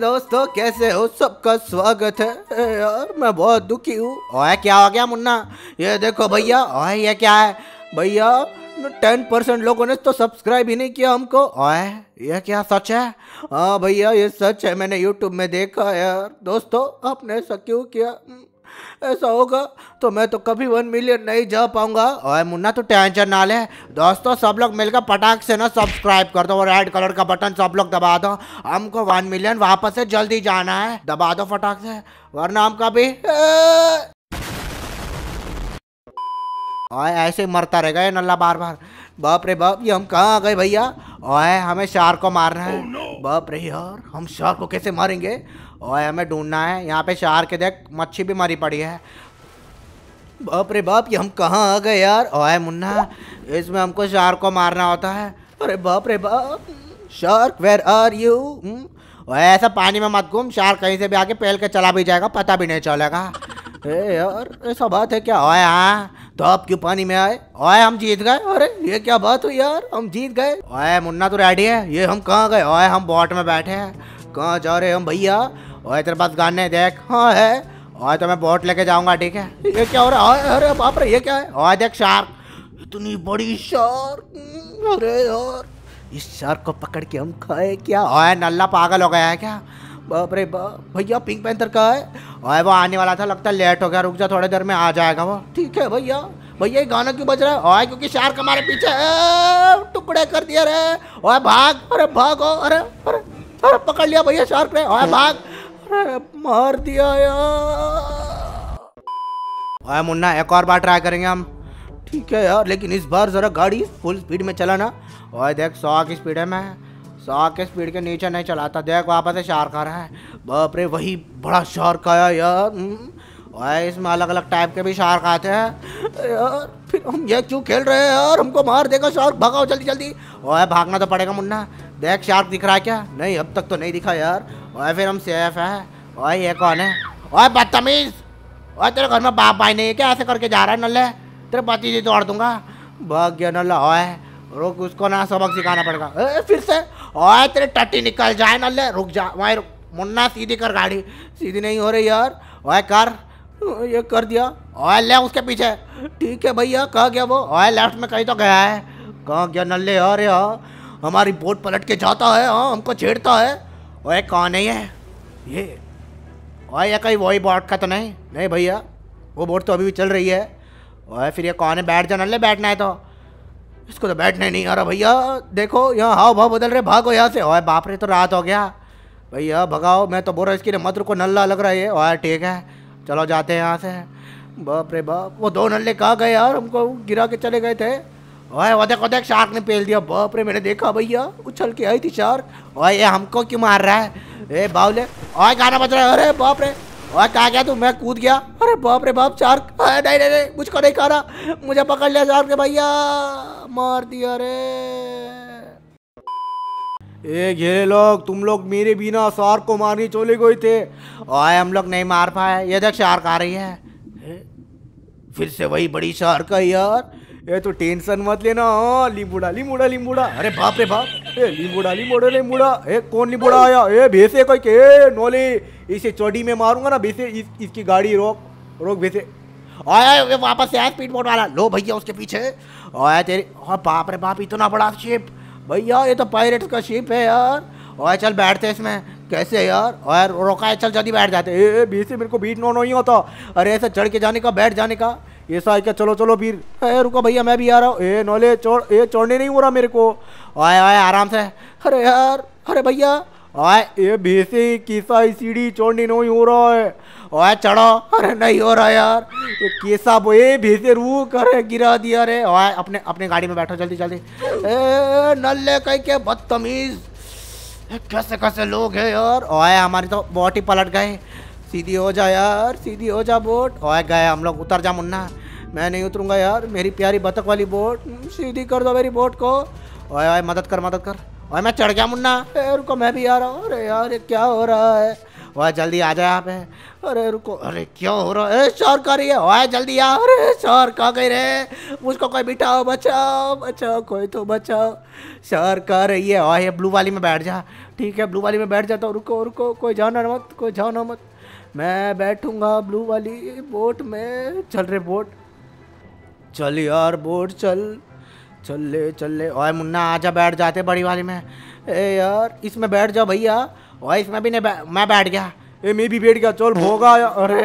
दोस्तों कैसे हो सबका स्वागत है यार मैं बहुत दुखी हूँ ओए क्या हो गया मुन्ना ये देखो भैया ओए ये क्या है भैया टेन परसेंट लोगों ने तो सब्सक्राइब ही नहीं किया हमको ओए यह क्या सच है हाँ भैया ये सच है मैंने यूट्यूब में देखा यार दोस्तों आपने ऐसा क्यों किया ऐसा होगा तो मैं तो कभी वन मिलियन नहीं जा पाऊंगा और मुन्ना तो टेंशन ना ले दोस्तों सब लोग मिलकर पटाख से ना सब्सक्राइब कर दो और रेड कलर का बटन सब लोग दबा दो हमको वन मिलियन वापस से जल्दी जाना है दबा दो फटाख से वरना हम कभी ऐसे ही मरता रहेगा ये नल्ला बार बार बाप रे बाप ये हम कहाँ आ गए भैया ओए हमें शार को मारना है oh no. बाप रे यार हम शार को कैसे मारेंगे और हमें ढूंढना है यहाँ पे शहर के देख मच्छी भी मरी पड़ी है बाप रे बाप ये हम कहाँ आ गए यार ओए मुन्ना इसमें हमको शार को मारना होता है अरे बाप रे बाप शार्क वेर आर यू ओए ऐसा पानी में मत घूम शार्क कहीं से भी आके पहल के चला भी जाएगा पता भी नहीं चलेगा अरे यार ऐसा बात है क्या ओए हाँ तो आप क्यों पानी में आए ओए हम जीत गए अरे ये क्या बात हुई यार हम जीत गए ओए मुन्ना तो रेडी है ये हम कहाँ गए ओए हम बोट में बैठे हैं कहाँ जा रहे हम भैया ओए तेरे पास गाने देख हाँ है ओए तो मैं बोट लेके जाऊंगा ठीक है ये क्या हो रहा है अरे बाप रे ये क्या है ओए देख शार्क इतनी बड़ी शार्क अरे यार इस शार्क को पकड़ के हम खाए क्या ओए नल्ला पागल हो गया है क्या बाप रे बाप भैया पिंक पैंथर का है ओए वो आने वाला था लगता है लेट हो गया रुक जा थोड़ी देर में आ जाएगा वो ठीक है भैया भैया ये गाना क्यों बज रहा है ओए क्योंकि शार्क हमारे पीछे टुकड़े कर दिया रे ओए भाग अरे भागो अरे अरे अरे पकड़ लिया भैया शार्क ने ओए भाग मार दिया यार मुन्ना एक और बार ट्राई करेंगे हम ठीक है यार लेकिन इस बार ज़रा गाड़ी फुल स्पीड में चलाना और देख सौ की स्पीड है मैं सौ के स्पीड के नीचे नहीं चलाता देख वहाँ से शार्क आ रहा है बाप रे वही बड़ा शार्क आया यार हम्म। ओए इसमें अलग अलग टाइप के भी शार्क आते हैं यार फिर हम ये क्यों खेल रहे हैं यार हमको मार देगा शार्क भगाओ जल्दी जल्दी ओए भागना तो पड़ेगा मुन्ना देख शार्क दिख रहा है क्या नहीं अब तक तो नहीं दिखा यार ओए फिर हम सेफ है ओए ये कौन है ओए बदतमीज ओए तेरे घर में बाप भाई नहीं है क्या ऐसे करके जा रहा है नल्ले तेरे जी तोड़ दूंगा भाग गया नल्ला ओए रुक उसको ना सबक सिखाना पड़ेगा फिर से ओए तेरे टट्टी निकल जाए नल्ले रुक जा वहीं मुन्ना सीधी कर गाड़ी सीधी नहीं हो रही यार ओए कर ये कर दिया ओए ले उसके पीछे ठीक है भैया कहा गया वो ओए लेफ्ट में कहीं तो गया है कहाँ गया नल्ले यार हाँ। यार हमारी बोट पलट के जाता है हाँ हमको छेड़ता है ओए कौन है ये ये ओए ये कोई वही बोर्ड का तो नहीं नहीं भैया वो बोर्ड तो अभी भी चल रही है ओए फिर ये कौन है बैठ जाना ले बैठना है तो इसको तो बैठने नहीं आ रहा भैया देखो यहाँ हाव भाव बदल रहे भागो यहाँ से ओए बाप रे तो रात हो गया भैया भगाओ मैं तो बोल रहा इसकी मत को नल्ला लग रहा है ये ओए ठीक है चलो जाते हैं यहाँ से बाप रे बाप वो दो नल्ले कहाँ गए यार हमको गिरा के चले गए थे ओए वो देखो देख शार्क ने पेल दिया बाप रे मैंने देखा भैया उछल के आई थी शार्क ओए ये हमको क्यों मार रहा है ए बाउले ओए गाना बज रहा है अरे बाप रे ओए कहा गया तू मैं कूद गया अरे बाप रे बाप शार्क नहीं नहीं नहीं, नहीं मुझको नहीं खा रहा मुझे पकड़ लिया शार्क ने भैया मार दिया अरे ए घेरे लोग तुम लोग मेरे बिना शार्क को मारने चले गए थे ओए हम लोग नहीं मार पाए ये देख शार्क आ रही है फिर से वही बड़ी शार्क है यार ये तो टेंशन मत लेना हाँ लिम्बूड़ा लिम्बूड़ा अरे बाप रे बाप ए लिम्बूड़ा लिम्बूड़ा लिम्बूड़ा ए कौन लिम्बूड़ा आया ए भैसे कोई के नोले इसे चोड़ी में मारूंगा ना भैसे इस, इसकी गाड़ी रोक रोक भैसे आया वापस आया स्पीड बोट वाला लो भैया उसके पीछे आया तेरे हाँ बाप रे बाप इतना बड़ा शिप भैया ये तो पायरेट्स का शिप है यार ओए चल बैठते इसमें कैसे यार और रोका है चल जल्दी बैठ जाते ए बीस मेरे को बीट नो नहीं होता अरे ऐसा चढ़ के जाने का बैठ जाने का ऐसा है क्या चलो चलो फिर अरे रुको भैया मैं भी आ रहा हूँ ए नॉले चोड़ ए चोड़ने नहीं हो रहा मेरे को आए आए आराम से अरे यार अरे भैया आए ये भैसे कैसा सीढ़ी चोड़ने नहीं हो रहा है ओए चढ़ो अरे नहीं हो रहा यार ये कैसा वो ये भैसे रूक अरे गिरा दिया अरे ओए अपने अपने गाड़ी में बैठो जल्दी जल्दी ए नल्ले कह के बदतमीज़ कैसे कैसे लोग हैं यार ओए हमारी तो बहुत ही पलट गए सीधी हो जा यार सीधी हो जा बोट हो गए हम लोग उतर जा मुन्ना मैं नहीं उतरूंगा यार मेरी प्यारी बतख वाली बोट हम्म, सीधी कर दो मेरी बोट को ओए ओए मदद कर मदद कर ओए मैं चढ़ गया मुन्ना अरे रुको मैं भी आ रहा हूँ अरे यार ये क्या हो रहा है ओए जल्दी आ जाए आप अरे रुको अरे क्या हो रहा है शोर कर रही है ओए जल्दी आ अरे शोर कहाँ गई रे मुझको कोई बिठाओ बचाओ बचाओ कोई तो बचाओ शोर कर रही है ओए ये ब्लू वाली में बैठ जा ठीक है ब्लू वाली में बैठ जाता तो रुको रुको कोई जाओ मत कोई जाओ मत मैं बैठूंगा ब्लू वाली बोट में चल रे बोट चल यार बोट चल चल ले चल ले ओए मुन्ना आजा बैठ जाते बड़ी वाली में ए यार इसमें बैठ जाओ भैया ओए इसमें भी नहीं बै, मैं बैठ गया ए मैं भी बैठ गया चल भोगा अरे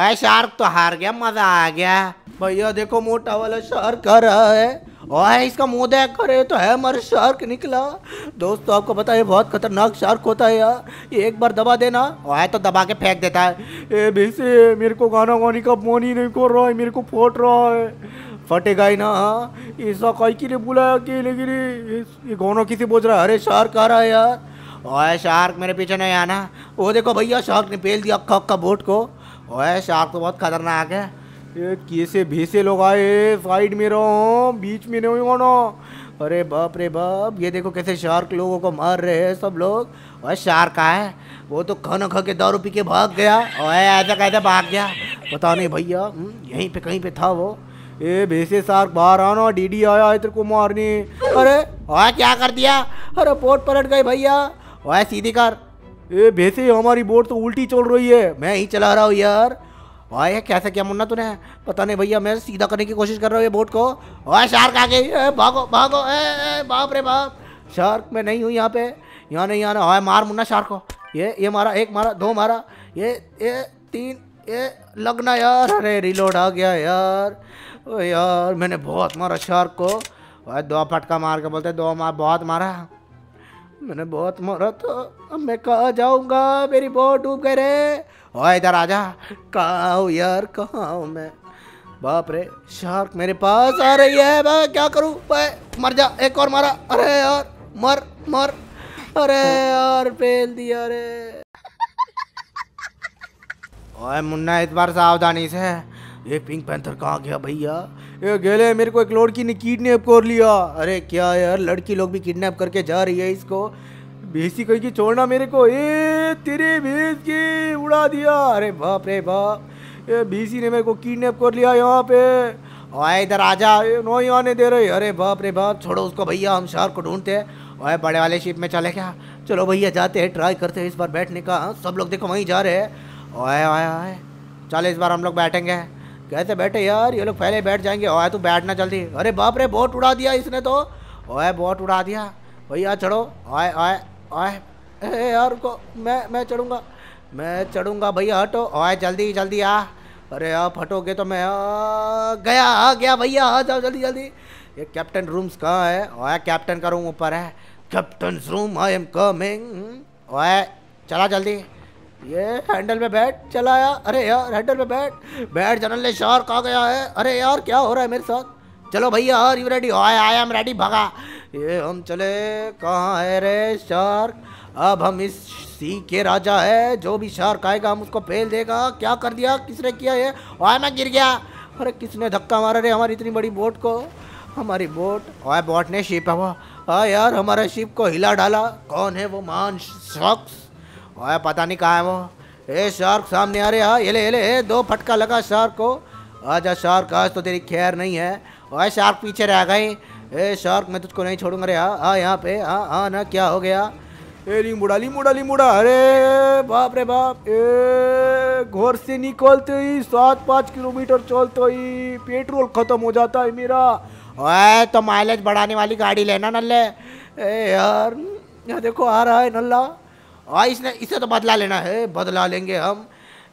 ओए शार्क तो हार गया मज़ा आ गया भैया देखो मोटा वाला शार्क कर रहा है ओए इसका मुंह देख कर तो है मर शार्क निकला दोस्तों आपको पता है बहुत खतरनाक शार्क होता है यार ये एक बार दबा देना ओए तो दबा के फेंक देता है ए भैसे मेरे को गाना गाने का मन ही नहीं कर रहा है मेरे को फोट रहा है फटेगा ही ना हाँ ऐसा कई के लिए बुलाया कि लेकिन ये गाना किसी बोझ रहा है अरे शार्क आ रहा है यार ओए शार्क मेरे पीछे नहीं आना वो देखो भैया शार्क ने पेल दिया अक्का अक्का बोट को ओए शार्क तो बहुत खतरनाक है कैसे भेसे लोग आए साइड में रहो बीच में नहीं होना अरे बाप रे बाप ये देखो कैसे शार्क लोगों को मार रहे हैं सब लोग और शार्क आए वो तो खन खा के दारू पी के भाग गया और ऐसा कहते भाग गया पता नहीं भैया हम्म, यहीं पे कहीं पे था वो ए भेसे शार्क बाहर आना डीडी आया है तेरे को मारने अरे और क्या कर दिया अरे बोट पलट गए भैया और सीधी कर ए भेसे हमारी बोट तो उल्टी चल रही है मैं ही चला रहा हूँ यार ओए कैसे क्या मुन्ना तूने पता नहीं भैया मैं सीधा करने की कोशिश कर रहा हूँ ये बोट को ओए शार्क आ गई भागो भागो ए, ए, बाप रे बाप शार्क मैं नहीं हूँ यहाँ पे यहाँ नहीं यहाँ ओए मार मुन्ना शार्क को ये ये मारा एक मारा दो मारा ये ये तीन ये लगना यार अरे रिलोड आ गया यार ओ यार मैंने बहुत मारा शार्क को भाई दो फटका मार के बोलते दो मार बहुत मारा मैंने बहुत मारा तो अब मैं कहा जाऊँगा मेरी बहुत डूब गए रे इधर आजा कहाँ यार कहाँ हूँ मैं बाप रे शार्क मेरे पास आ रही है मैं क्या करूँ भाई मर जा एक और मारा अरे यार मर मर अरे यार फेल दिया अरे ओए मुन्ना इस बार सावधानी से ये पिंक पैंथर कहाँ गया भैया ये गेले मेरे को एक लड़की ने किडनैप कर लिया अरे क्या यार लड़की लोग भी किडनैप करके जा रही है इसको कही कहेगी छोड़ना मेरे को ए तेरे भेज के उड़ा दिया अरे बाप रे बाप ए बीसी ने मेरे को किडनेप कर लिया यहाँ पे आए इधर आ जा नो ही आने दे रहे अरे बाप रे बाप छोड़ो उसको भैया हम शहर को ढूंढते हैं ओए बड़े वाले शिप में चले क्या चलो भैया जाते हैं ट्राई करते हैं इस बार बैठने का हाँ, सब लोग देखो वहीं जा रहे हैं ओए ओए ओए चलो इस बार हम लोग बैठेंगे कैसे बैठे यार ये लोग पहले बैठ जाएंगे ओए तू तो बैठना जल्दी अरे बाप रे बोट उड़ा दिया इसने तो ओए बोट उड़ा दिया भैया चढ़ो ओए ओए आए यार को मैं मैं चढ़ूंगा मैं चढ़ूंगा भैया हटो आए जल्दी जल्दी आ अरे आप हटोगे तो मैं आ, गया आ गया भैया आ जाओ जल्दी जल्दी ये कैप्टन रूम्स कहाँ है ओए कैप्टन का रूम ऊपर है captain room I am coming आए चला जल्दी ये हैंडल में बैठ चलाया अरे यार हैंडल में बैठ बैठ जनरल शार्क आ गया है अरे यार क्या हो रहा है मेरे साथ चलो भैया आर यू रेडी ओए आई एम रेडी भगा ये हम चले कहाँ है रे शार्क अब हम इस सी के राजा है जो भी शार्क आएगा हम उसको फेल देगा क्या कर दिया किसने किया ये ओए मैं गिर गया अरे किसने धक्का मारा रे हमारी इतनी बड़ी बोट को हमारी बोट ओए बोट ने शिप है वो हाँ यार हमारे शिप को हिला डाला कौन है वो महान शख्स ओए पता नहीं कहाँ है वो ए शार्क सामने आ रहे हाँ ये ले ये ले ए, दो फटका लगा शार्क को आजा शार्क आज तो तेरी खैर नहीं है ओए शार्क पीछे रह गई ए शार्क मैं तुझको नहीं छोड़ूंगा अरे हाँ हाँ यहाँ पे हाँ हाँ ना क्या हो गया ए मुड़ा लिमुड़ा लिमुड़ा अरे बाप रे बाप ए घर से निकलते ही सात पाँच किलोमीटर चलते ही पेट्रोल ख़त्म हो जाता है मेरा ऐ तो माइलेज बढ़ाने वाली गाड़ी लेना नल्ले ए यार यहाँ देखो आ रहा है नल्ला आ इसने इसे तो बदला लेना है बदला लेंगे हम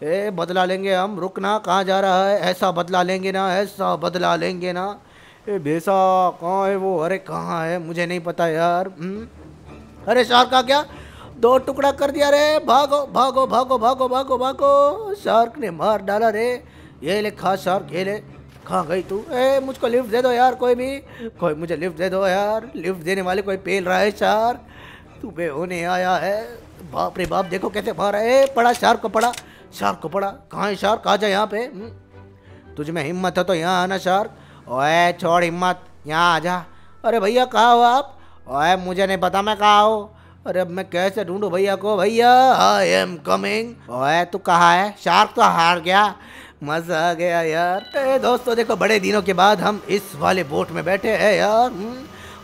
ए बदला लेंगे हम रुकना कहाँ जा रहा है ऐसा बदला लेंगे ना ऐसा बदला लेंगे ना ए भैसा कहाँ है वो अरे कहाँ है मुझे नहीं पता यार हम्म? अरे शार का क्या दो टुकड़ा कर दिया रे भागो भागो भागो भागो भागो भागो शार्क ने मार डाला रे ये ले खा शार्क ये ले कहाँ गई तू ए मुझको लिफ्ट दे दो यार कोई भी कोई मुझे लिफ्ट दे दो यार लिफ्ट देने वाले कोई पेल रहा है शार तू बे होने आया है बाप रे बाप देखो कैसे मारा है पड़ा शार्क को पड़ा शार्क को पड़ा कहाँ है शार्क आ जाए यहाँ पे हम्म? तुझ में हिम्मत है तो यहाँ आना शार्क ओए छोड़ हिम्मत यहाँ आ जा अरे भैया कहाँ हो आप ओए मुझे नहीं पता मैं कहाँ हो अरे अब मैं कैसे ढूंढू भैया को भैया आई एम कमिंग ओए तू कहाँ है शार्क तो हार गया मजा आ गया यार ए दोस्तों देखो बड़े दिनों के बाद हम इस वाले बोट में बैठे हैं यार हम्म,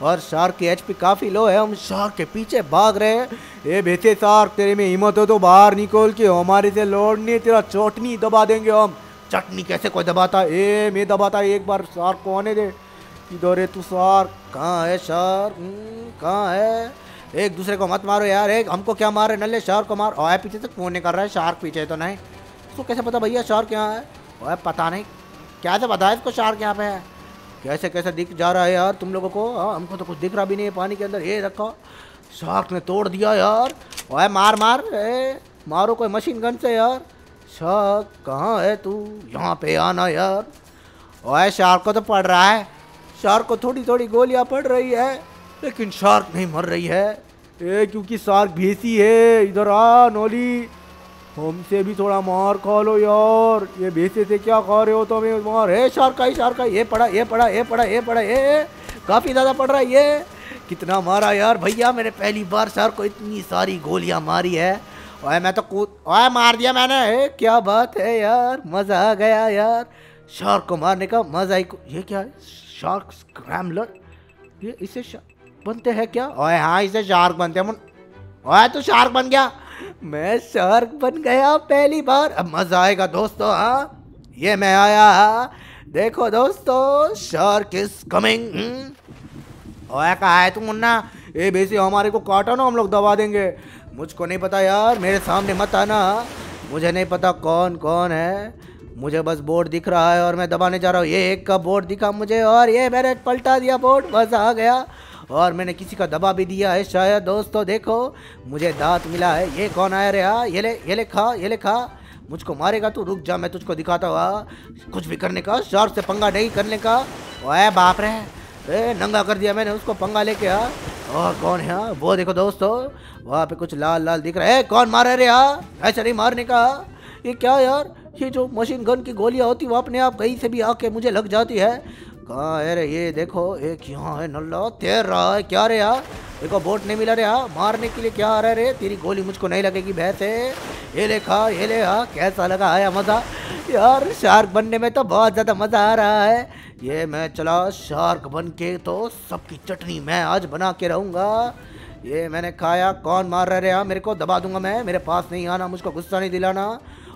और शार्क की एचपी काफ़ी लो है हम शार्क के पीछे भाग रहे हैं ये बेटे शार्क तेरे में हिम्मत हो तो बाहर निकल के हमारे से लौड़नी तेरा चोटनी दबा देंगे हम चटनी कैसे कोई दबाता ए मैं दबाता एक बार शार्क को आने दे इधर है तू शार्क कहाँ है शार्क हम्म, कहाँ है एक दूसरे को मत मारो यार एक हमको क्या मार रहे नल्ले शार को मार और पीछे से फोन नहीं कर रहा है शार्क पीछे तो नहीं उसको कैसे पता भैया शार यहाँ है और पता नहीं क्या से पता है इसको शार यहाँ पे है कैसे कैसे दिख जा रहा है यार तुम लोगों को आ, हाँ, हमको तो कुछ दिख रहा भी नहीं है पानी के अंदर ये रखो शार्क ने तोड़ दिया यार ओए मार मार ए मारो कोई मशीन गन से यार अच्छा कहाँ है तू यहाँ पे आना यार ओए शार्क को तो पड़ रहा है शार्क को थोड़ी थोड़ी गोलियाँ पड़ रही है लेकिन शार्क नहीं मर रही है ए क्योंकि शार्क भेसी है इधर आ नोली हमसे भी थोड़ा मार खा लो यार ये भेसे से क्या खा रहे हो तो हमें मार है शार्क आई शार्क ये पड़ा ये पड़ा ये पड़ा ये पड़ा ये काफ़ी ज़्यादा पड़ रहा है ये कितना मारा यार भैया मैंने पहली बार शार्क को इतनी सारी गोलियाँ मारी है ओए मैं तो कूद ओए मार दिया मैंने ए, क्या बात है यार मज़ा आ गया यार शार्क को मारने का मज़ा ही ये क्या है शार्क स्क्रैम्बलर ये इसे बनते हैं क्या ओए हाँ इसे शार्क बनते हैं ओए तू शार्क बन गया मैं शार्क बन गया पहली बार अब मज़ा आएगा दोस्तों हाँ ये मैं आया हाँ देखो दोस्तों शार्क इज कमिंग हम्म। ओए कहा है तू मुन्ना ए बेसी हमारे को काटा ना हम लोग दबा देंगे मुझको नहीं पता यार मेरे सामने मत आना मुझे नहीं पता कौन कौन है मुझे बस बोर्ड दिख रहा है और मैं दबाने जा रहा हूँ ये एक का बोर्ड दिखा मुझे और ये मैंने पलटा दिया बोर्ड बस आ गया और मैंने किसी का दबा भी दिया है शायद दोस्तों देखो मुझे दांत मिला है ये कौन आया रे हाँ ये ले ये ले खा ये ले खा मुझको मारेगा तू रुक जा मैं तुझको दिखाता हुआ हाँ? कुछ भी करने का शॉर्ट से पंगा नहीं करने का वह बाप रे ए नंगा कर दिया मैंने उसको पंगा लेके आ हाँ? और कौन है वो देखो दोस्तों वहाँ पे कुछ लाल लाल दिख रहा है कौन मार रहे यार ऐसा नहीं मारने का ये क्या यार ये जो मशीन गन की गोलियाँ होती वो अपने आप कहीं से भी आके मुझे लग जाती है कहा है रे ये देखो एक यहाँ है नल्ला तैर रहा है क्या रे यार देखो बोट नहीं मिला रे यहाँ मारने के लिए क्या आ रहा है रे तेरी गोली मुझको नहीं लगेगी भैंस ये ले खा ये ले हा कैसा लगा आया मज़ा यार शार्क बनने में तो बहुत ज़्यादा मज़ा आ रहा है ये मैं चला शार्क बन के तो सबकी चटनी मैं आज बना के रहूँगा ये मैंने खाया कौन मार रहा है मेरे को दबा दूंगा मैं मेरे पास नहीं आना मुझको गुस्सा नहीं दिलाना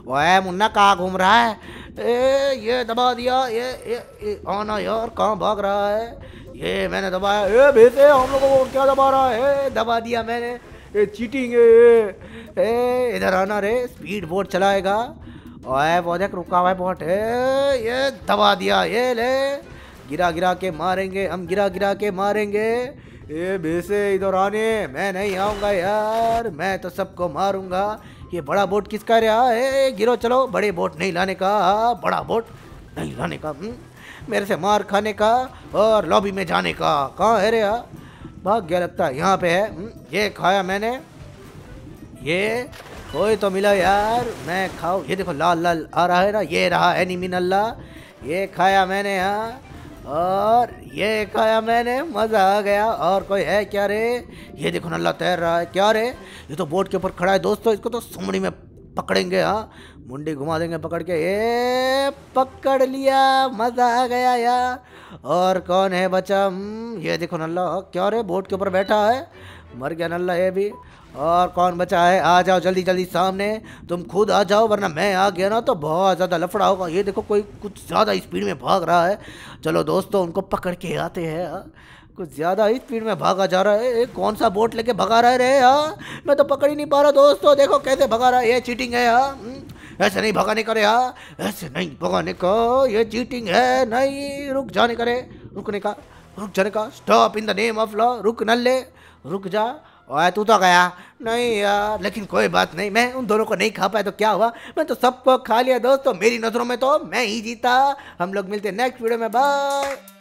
वह मुन्ना कहाँ घूम रहा है ए ये दबा दिया ये ये, ये आना यार कहाँ भाग रहा है ये मैंने दबाया ए भेजे हम लोगों को क्या दबा रहा है दबा दिया मैंने ये चीटिंग ए इधर आना रे स्पीड बोट चलाएगा ओए बोधक रुका हुआ है बोट ए ये दबा दिया ये ले गिरा गिरा के मारेंगे हम गिरा गिरा के मारेंगे ए भेसे इधर आने मैं नहीं आऊँगा यार मैं तो सबको मारूंगा ये बड़ा बोट किसका रहा है गिरो चलो बड़े बोट नहीं लाने का बड़ा बोट नहीं लाने का हम्म। मेरे से मार खाने का और लॉबी में जाने का कहाँ है रे भाग गया लगता है यहाँ पे है हम्म। ये खाया मैंने ये कोई तो मिला यार मैं खाऊ ये देखो लाल लाल आ रहा है ना ये रहा एनिमिन अल्लाह ये खाया मैंने यहाँ और ये खाया मैंने मज़ा आ गया और कोई है क्या रे ये देखो नल्ला तैर रहा है क्या रे ये तो बोट के ऊपर खड़ा है दोस्तों इसको तो सुमड़ी में पकड़ेंगे हाँ मुंडी घुमा देंगे पकड़ के ए पकड़ लिया मज़ा आ गया यार और कौन है बच्चा हम्म, ये देखो नल्ला क्या रे बोट के ऊपर बैठा है मर गया नल्ला ये भी और कौन बचा है आ जाओ जल्दी जल्दी सामने तुम खुद आ जाओ वरना मैं आ गया ना तो बहुत ज़्यादा लफड़ा होगा ये देखो कोई कुछ ज़्यादा स्पीड में भाग रहा है चलो दोस्तों उनको पकड़ के आते हैं हाँ। कुछ ज़्यादा ही स्पीड में भागा जा रहा है कौन सा बोट लेके भगा रहा है रे यार हाँ? मैं तो पकड़ ही नहीं पा रहा दोस्तों देखो कैसे भगा रहा है ये चीटिंग है यार हाँ। हम्म, ऐसे नहीं भगाने करे यार ऐसे नहीं भगाने कहो ये चीटिंग है नहीं रुक जाने करे रुकने का रुक जाने का stop in the name of law रुक न ले रुक जा ओए तू तो गया नहीं यार लेकिन कोई बात नहीं मैं उन दोनों को नहीं खा पाया तो क्या हुआ मैं तो सबको खा लिया दोस्तों मेरी नज़रों में तो मैं ही जीता हम लोग मिलते हैं नेक्स्ट वीडियो में बाय